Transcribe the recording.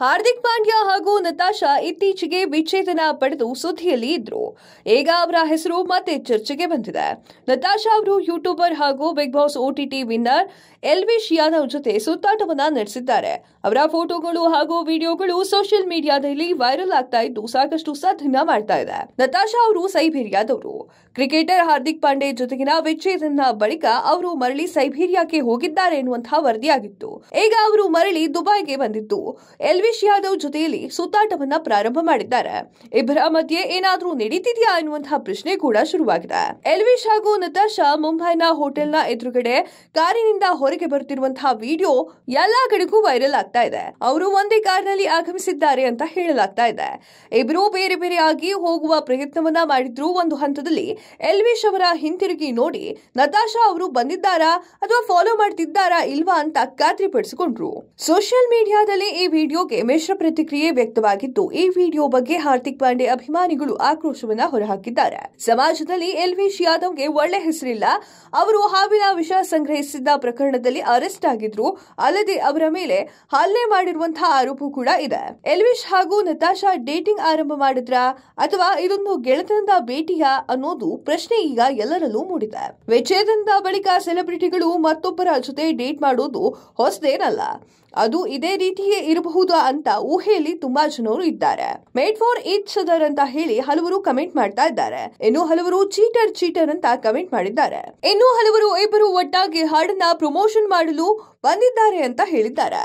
ಹಾರ್ದಿಕ್ ಪಾಂಡ್ಯ ಹಾಗೂ ನತಾಶಾ ಇತ್ತೀಚೆಗೆ ವಿಚ್ಛೇದನ ಪಡೆದು ಸುದ್ದಿಯಲ್ಲಿ ಇದ್ರು ಈಗ ಅವರ ಹೆಸರು ಮತ್ತೆ ಚರ್ಚೆಗೆ ಬಂದಿದೆ ನತಾಶಾ ಅವರು ಯೂಟ್ಯೂಬರ್ ಹಾಗೂ Bigg Boss OTT winner Elvish Yadav ಜೊತೆ ಸುತ್ತಾಟವನ್ನ ನಡೆಸಿದ್ದಾರೆ ಅವರ ಫೋಟೋಗಳು ಹಾಗೂ ವಿಡಿಯೋಗಳು ಸೋಷಿಯಲ್ ಮೀಡಿಯಾದಲ್ಲಿ ವೈರಲ್ ಆಗ್ತಾ ಇದ್ದು ಸಾಕಷ್ಟು ಸಾಧನ ಮಾಡ್ತಾ ಇದೆ ನತಾಶಾ ಅವರು ಸೈಬೀರಿಯಾದವರು ಕ್ರಿಕೆಟರ್ ಹಾರ್ದಿಕ್ ಪಾಂಡೆ ಜೊತೆಗಿನ ವಿಚ್ಛೇದನ ಬಳಿಕ ಅವರು ಮರಳಿ ಸೈಬೀರಿಯಾಕ್ಕೆ ಹೋಗಿದ್ದಾರೆ ಎನ್ನುವಂತಹ ವರದಿಯಾಗಿತ್ತು ಈಗ ಅವರು ಮರಳಿ ದುಬೈಗೆ ಬಂದಿತ್ತು ಎಲ್ ಯಾದವ್ ಜೊತೆಯಲ್ಲಿ ಸುತ್ತಾಟವನ್ನ ಪ್ರಾರಂಭ ಮಾಡಿದ್ದಾರೆ ಇಬ್ಬರ ಮಧ್ಯೆ ಏನಾದ್ರೂ ನಡೀತಿದೆಯಾ ಎನ್ನುವಂತಹ ಪ್ರಶ್ನೆ ಕೂಡ ಶುರುವಾಗಿದೆ ಎಲ್ವಿಶ್ ಹಾಗೂ ನತಾಶಾ ಮುಂಬೈನ ಹೋಟೆಲ್ನ ಎದುರುಗಡೆ ಕಾರಿನಿಂದ ಹೊರಗೆ ಬರುತ್ತಿರುವಂತಹ ವಿಡಿಯೋ ಎಲ್ಲಾ ಕಡೆಗೂ ವೈರಲ್ ಆಗ್ತಾ ಇದೆ ಅವರು ಒಂದೇ ಕಾರಿನಲ್ಲಿ ಆಗಮಿಸಿದ್ದಾರೆ ಅಂತ ಹೇಳಲಾಗ್ತಾ ಇದೆ ಇಬ್ಬರು ಬೇರೆ ಬೇರೆ ಆಗಿ ಹೋಗುವ ಪ್ರಯತ್ನವನ್ನ ಮಾಡಿದ್ರು ಒಂದು ಹಂತದಲ್ಲಿ ಎಲ್ವಿಶ್ ಅವರ ಹಿಂತಿರುಗಿ ನೋಡಿ ನತಾಶಾ ಅವರು ಬಂದಿದ್ದಾರಾ ಅಥವಾ ಫಾಲೋ ಮಾಡ್ತಿದ್ದಾರಾ ಇಲ್ವಾ ಅಂತ ಪಡಿಸಿಕೊಂಡ್ರು ಸೋಷಿಯಲ್ ಮೀಡಿಯಾದಲ್ಲಿ ಈ ವಿಡಿಯೋ ಬಗ್ಗೆ ಮಿಶ್ರ ಪ್ರತಿಕ್ರಿಯೆ ವ್ಯಕ್ತವಾಗಿದ್ದು ಈ ವಿಡಿಯೋ ಬಗ್ಗೆ ಹಾರ್ದಿಕ್ ಪಾಂಡೆ ಅಭಿಮಾನಿಗಳು ಆಕ್ರೋಶವನ್ನ ಹೊರಹಾಕಿದ್ದಾರೆ ಸಮಾಜದಲ್ಲಿ ಎಲ್ವಿಶ್ ಯಾದವ್ಗೆ ಒಳ್ಳೆ ಹೆಸರಿಲ್ಲ ಅವರು ಹಾವಿನ ವಿಷ ಸಂಗ್ರಹಿಸಿದ್ದ ಪ್ರಕರಣದಲ್ಲಿ ಅರೆಸ್ಟ್ ಆಗಿದ್ರು ಅಲ್ಲದೆ ಅವರ ಮೇಲೆ ಹಲ್ಲೆ ಮಾಡಿರುವಂತಹ ಆರೋಪ ಕೂಡ ಇದೆ ಎಲ್ವಿಶ್ ಹಾಗೂ ನತಾಶಾ ಡೇಟಿಂಗ್ ಆರಂಭ ಮಾಡಿದ್ರ ಅಥವಾ ಇದೊಂದು ಗೆಳೆತನದ ಭೇಟಿಯ ಅನ್ನೋದು ಪ್ರಶ್ನೆ ಈಗ ಎಲ್ಲರಲ್ಲೂ ಮೂಡಿದೆ ವಿಚ್ಛೇದನದ ಬಳಿಕ ಸೆಲೆಬ್ರಿಟಿಗಳು ಮತ್ತೊಬ್ಬರ ಜೊತೆ ಡೇಟ್ ಮಾಡೋದು ಹೊಸದೇನಲ್ಲ ಅದು ಇದೇ ರೀತಿಯೇ ಇರಬಹುದು ಅಂತ ಊಹೆಯಲ್ಲಿ ತುಂಬಾ ಜನರು ಇದ್ದಾರೆ ಮೇಡ್ ಫಾರ್ ಈಚ್ ಸದರ್ ಅಂತ ಹೇಳಿ ಹಲವರು ಕಮೆಂಟ್ ಮಾಡ್ತಾ ಇದ್ದಾರೆ ಇನ್ನು ಹಲವರು ಚೀಟರ್ ಚೀಟರ್ ಅಂತ ಕಮೆಂಟ್ ಮಾಡಿದ್ದಾರೆ ಇನ್ನು ಹಲವರು ಇಬ್ಬರು ಒಟ್ಟಾಗಿ ಹಾಡನ್ನ ಪ್ರಮೋಷನ್ ಮಾಡಲು ಬಂದಿದ್ದಾರೆ ಅಂತ ಹೇಳಿದ್ದಾರೆ